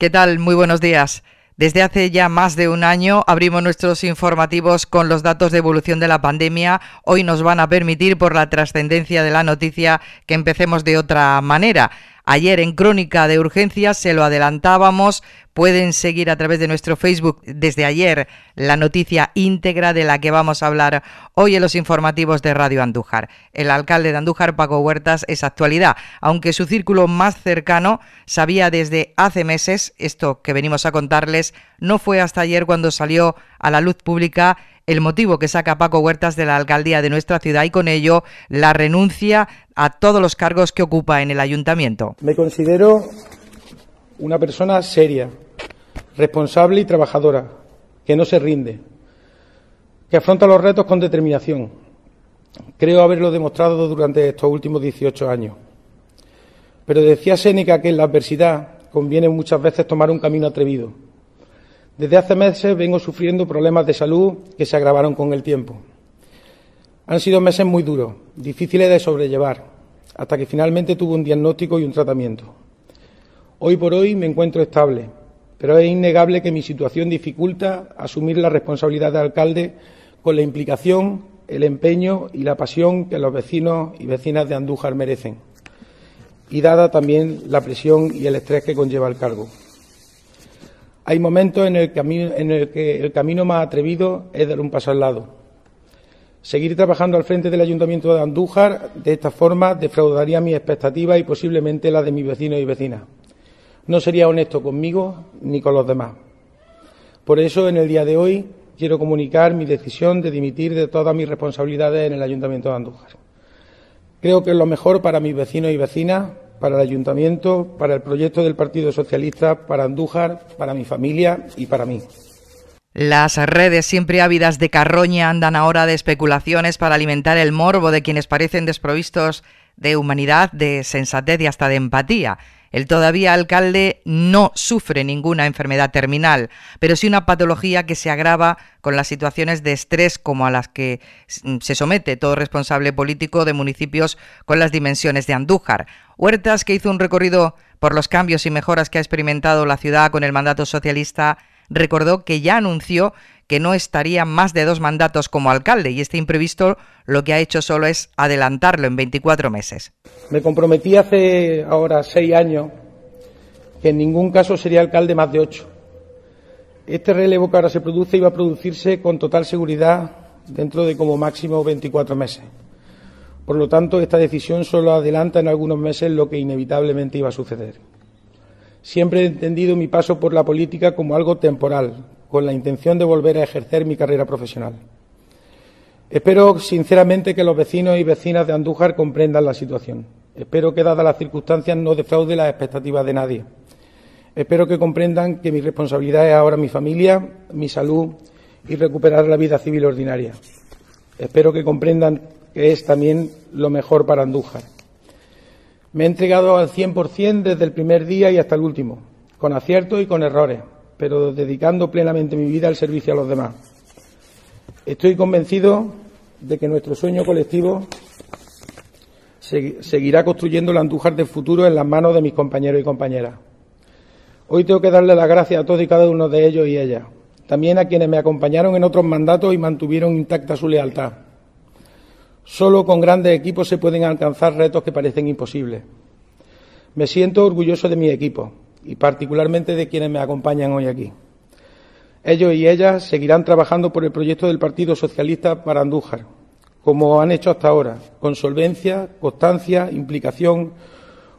¿Qué tal? Muy buenos días. Desde hace ya más de un año abrimos nuestros informativos con los datos de evolución de la pandemia. Hoy nos van a permitir, por la trascendencia de la noticia, que empecemos de otra manera. Ayer en Crónica de Urgencias se lo adelantábamos, pueden seguir a través de nuestro Facebook desde ayer la noticia íntegra de la que vamos a hablar hoy en los informativos de Radio Andújar. El alcalde de Andújar, Paco Huertas, es actualidad, aunque su círculo más cercano sabía desde hace meses esto que venimos a contarles, no fue hasta ayer cuando salió a la luz pública el motivo que saca Paco Huertas de la alcaldía de nuestra ciudad y con ello la renuncia a todos los cargos que ocupa en el ayuntamiento. Me considero una persona seria, responsable y trabajadora, que no se rinde, que afronta los retos con determinación. Creo haberlo demostrado durante estos últimos 18 años. Pero decía Séneca que en la adversidad conviene muchas veces tomar un camino atrevido desde hace meses vengo sufriendo problemas de salud que se agravaron con el tiempo. Han sido meses muy duros, difíciles de sobrellevar, hasta que finalmente tuve un diagnóstico y un tratamiento. Hoy por hoy me encuentro estable, pero es innegable que mi situación dificulta asumir la responsabilidad de alcalde con la implicación, el empeño y la pasión que los vecinos y vecinas de Andújar merecen, y dada también la presión y el estrés que conlleva el cargo. Hay momentos en el, en el que el camino más atrevido es dar un paso al lado. Seguir trabajando al frente del Ayuntamiento de Andújar de esta forma defraudaría mis expectativas y posiblemente las de mis vecinos y vecinas. No sería honesto conmigo ni con los demás. Por eso, en el día de hoy, quiero comunicar mi decisión de dimitir de todas mis responsabilidades en el Ayuntamiento de Andújar. Creo que es lo mejor para mis vecinos y vecinas, para el ayuntamiento, para el proyecto del Partido Socialista, para Andújar, para mi familia y para mí. Las redes siempre ávidas de carroña andan ahora de especulaciones para alimentar el morbo de quienes parecen desprovistos de humanidad, de sensatez y hasta de empatía. El todavía alcalde no sufre ninguna enfermedad terminal, pero sí una patología que se agrava con las situaciones de estrés como a las que se somete todo responsable político de municipios con las dimensiones de Andújar. Huertas, que hizo un recorrido por los cambios y mejoras que ha experimentado la ciudad con el mandato socialista, recordó que ya anunció que no estaría más de dos mandatos como alcalde y este imprevisto lo que ha hecho solo es adelantarlo en 24 meses. Me comprometí hace ahora seis años que en ningún caso sería alcalde más de ocho. Este relevo que ahora se produce iba a producirse con total seguridad dentro de como máximo 24 meses. Por lo tanto, esta decisión solo adelanta en algunos meses lo que inevitablemente iba a suceder. Siempre he entendido mi paso por la política como algo temporal, con la intención de volver a ejercer mi carrera profesional. Espero sinceramente que los vecinos y vecinas de Andújar comprendan la situación. Espero que, dadas las circunstancias, no defraude las expectativas de nadie. Espero que comprendan que mi responsabilidad es ahora mi familia, mi salud y recuperar la vida civil ordinaria. Espero que comprendan que es también lo mejor para Andújar. Me he entregado al 100% desde el primer día y hasta el último, con aciertos y con errores, pero dedicando plenamente mi vida al servicio a los demás. Estoy convencido de que nuestro sueño colectivo seguirá construyendo el Andújar del futuro en las manos de mis compañeros y compañeras. Hoy tengo que darle las gracias a todos y cada uno de ellos y ellas, también a quienes me acompañaron en otros mandatos y mantuvieron intacta su lealtad. Solo con grandes equipos se pueden alcanzar retos que parecen imposibles. Me siento orgulloso de mi equipo, y particularmente de quienes me acompañan hoy aquí. Ellos y ellas seguirán trabajando por el proyecto del Partido Socialista para Andújar, como han hecho hasta ahora, con solvencia, constancia, implicación,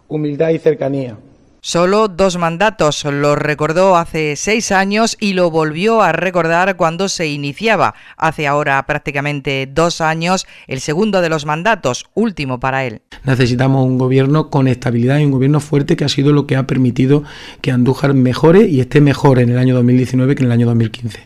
humildad y cercanía. Solo dos mandatos, lo recordó hace seis años y lo volvió a recordar cuando se iniciaba, hace ahora prácticamente dos años, el segundo de los mandatos, último para él. Necesitamos un gobierno con estabilidad y un gobierno fuerte que ha sido lo que ha permitido que Andújar mejore y esté mejor en el año 2019 que en el año 2015.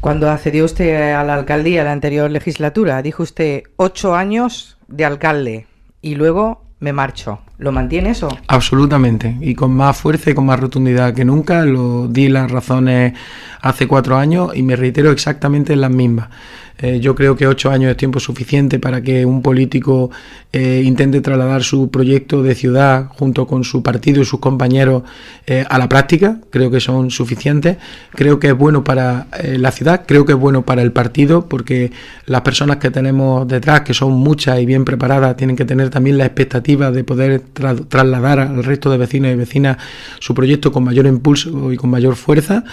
Cuando accedió usted a la alcaldía la anterior legislatura, dijo usted ocho años de alcalde y luego me marcho. ¿Lo mantiene eso? Absolutamente. Y con más fuerza y con más rotundidad que nunca. Lo di las razones hace cuatro años y me reitero exactamente en las mismas. Eh, yo creo que ocho años es tiempo suficiente para que un político eh, intente trasladar su proyecto de ciudad junto con su partido y sus compañeros eh, a la práctica. Creo que son suficientes. Creo que es bueno para la ciudad, creo que es bueno para el partido, porque las personas que tenemos detrás, que son muchas y bien preparadas, tienen que tener también la expectativa de poder trasladar al resto de vecinos y vecinas su proyecto con mayor impulso y con mayor fuerza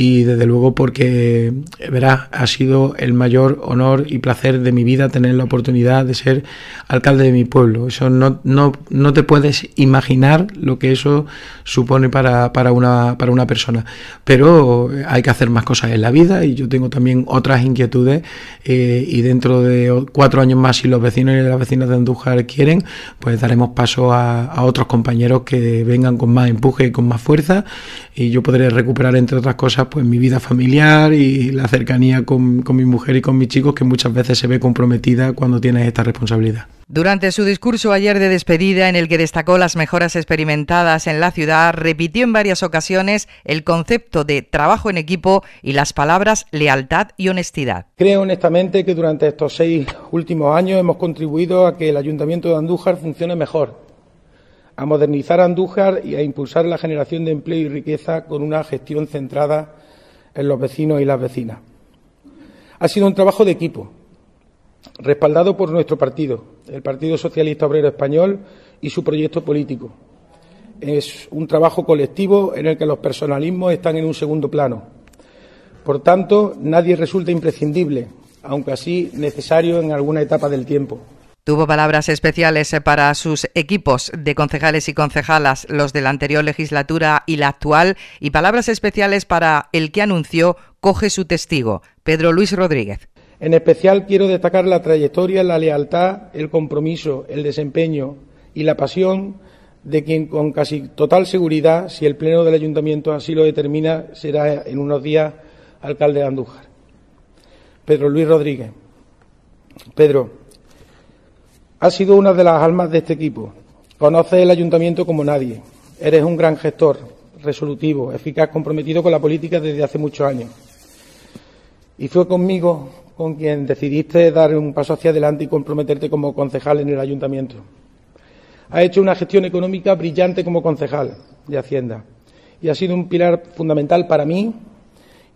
y desde luego porque, verás, ha sido el mayor honor y placer de mi vida tener la oportunidad de ser alcalde de mi pueblo. Eso no, no, no te puedes imaginar lo que eso supone para, una, para una persona. Pero hay que hacer más cosas en la vida y yo tengo también otras inquietudes eh, y dentro de cuatro años más, si los vecinos y las vecinas de Andújar quieren, pues daremos paso a otros compañeros que vengan con más empuje y con más fuerza y yo podré recuperar, entre otras cosas, pues mi vida familiar y la cercanía con, mi mujer y con mis chicos que muchas veces se ve comprometida cuando tienes esta responsabilidad. Durante su discurso ayer de despedida, en el que destacó las mejoras experimentadas en la ciudad, repitió en varias ocasiones el concepto de trabajo en equipo y las palabras lealtad y honestidad. Creo honestamente que durante estos seis últimos años hemos contribuido a que el Ayuntamiento de Andújar funcione mejor, a modernizar Andújar y a impulsar la generación de empleo y riqueza con una gestión centrada en los vecinos y las vecinas. Ha sido un trabajo de equipo, respaldado por nuestro partido, el Partido Socialista Obrero Español y su proyecto político. Es un trabajo colectivo en el que los personalismos están en un segundo plano. Por tanto, nadie resulta imprescindible, aunque así necesario en alguna etapa del tiempo tuvo palabras especiales eh, para sus equipos de concejales y concejalas, los de la anterior legislatura y la actual, y palabras especiales para el que anunció coge su testigo, Pedro Luis Rodríguez. En especial quiero destacar la trayectoria, la lealtad, el compromiso, el desempeño y la pasión de quien con casi total seguridad, si el Pleno del Ayuntamiento así lo determina, será en unos días alcalde de Andújar. Pedro Luis Rodríguez. Pedro, ha sido una de las almas de este equipo. Conoce el ayuntamiento como nadie. Eres un gran gestor, resolutivo, eficaz, comprometido con la política desde hace muchos años. Y fue conmigo con quien decidiste dar un paso hacia adelante y comprometerte como concejal en el ayuntamiento. Ha hecho una gestión económica brillante como concejal de Hacienda y ha sido un pilar fundamental para mí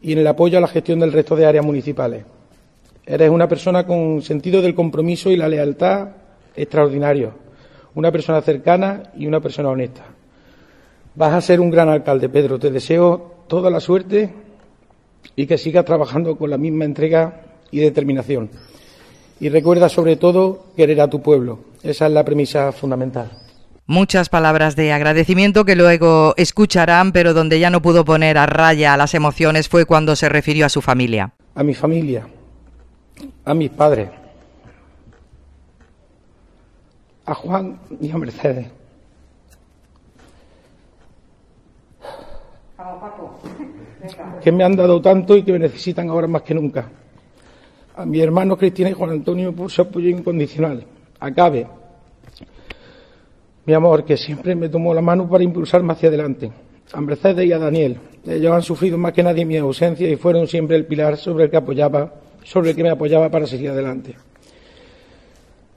y en el apoyo a la gestión del resto de áreas municipales. Eres una persona con sentido del compromiso y la lealtad ...extraordinario... una persona cercana y una persona honesta. Vas a ser un gran alcalde, Pedro. Te deseo toda la suerte y que sigas trabajando con la misma entrega y determinación. Y recuerda sobre todo querer a tu pueblo. Esa es la premisa fundamental. Muchas palabras de agradecimiento que luego escucharán, pero donde ya no pudo poner a raya las emociones fue cuando se refirió a su familia. A mi familia, a mis padres, a Juan y a Mercedes. Que me han dado tanto y que me necesitan ahora más que nunca. A mi hermano Cristina y Juan Antonio por su apoyo incondicional. Acabe. Mi amor, que siempre me tomó la mano para impulsarme hacia adelante. A Mercedes y a Daniel. Ellos han sufrido más que nadie mi ausencia y fueron siempre el pilar sobre el que apoyaba, sobre el que me apoyaba para seguir adelante.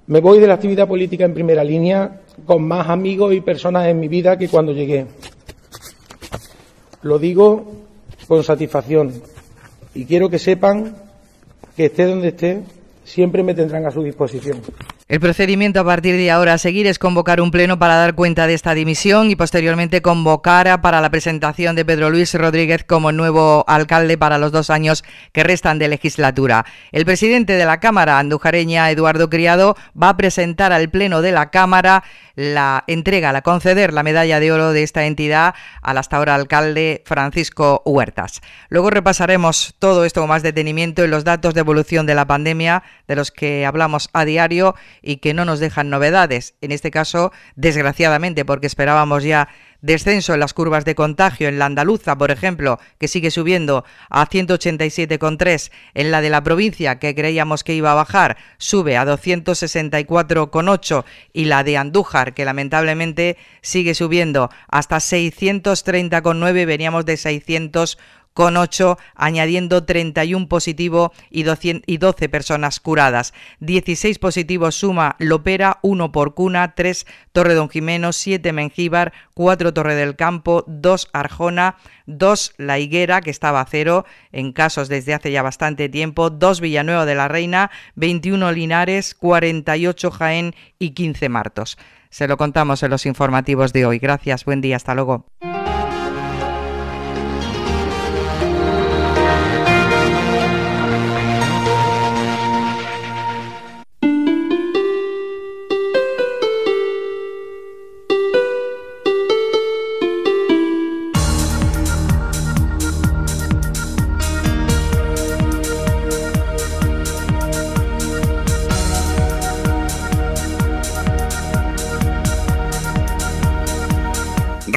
Me voy de la actividad política en primera línea con más amigos y personas en mi vida que cuando llegué. Lo digo con satisfacción y quiero que sepan que esté donde esté, siempre me tendrán a su disposición. El procedimiento a partir de ahora a seguir es convocar un pleno para dar cuenta de esta dimisión y posteriormente convocar para la presentación de Pedro Luis Rodríguez como nuevo alcalde para los dos años que restan de legislatura. El presidente de la Cámara andujareña, Eduardo Criado, va a presentar al pleno de la Cámara la entrega, la conceder la medalla de oro de esta entidad al hasta ahora alcalde Francisco Huertas. Luego repasaremos todo esto con más detenimiento en los datos de evolución de la pandemia de los que hablamos a diario y que no nos dejan novedades. En este caso, desgraciadamente, porque esperábamos ya descenso en las curvas de contagio en la andaluza, por ejemplo, que sigue subiendo a 187,3, en la de la provincia, que creíamos que iba a bajar, sube a 264,8 y la de Andújar, que lamentablemente sigue subiendo hasta 630,9, veníamos de 600 con 8, añadiendo 31 positivos y, 12 personas curadas. 16 positivos suma Lopera, 1 por Cuna, 3 Torre Don Jimeno, 7 Mengíbar, 4 Torre del Campo, 2 Arjona, 2 La Higuera, que estaba a cero en casos desde hace ya bastante tiempo, 2 Villanueva de la Reina, 21 Linares, 48 Jaén y 15 Martos. Se lo contamos en los informativos de hoy. Gracias, buen día, hasta luego.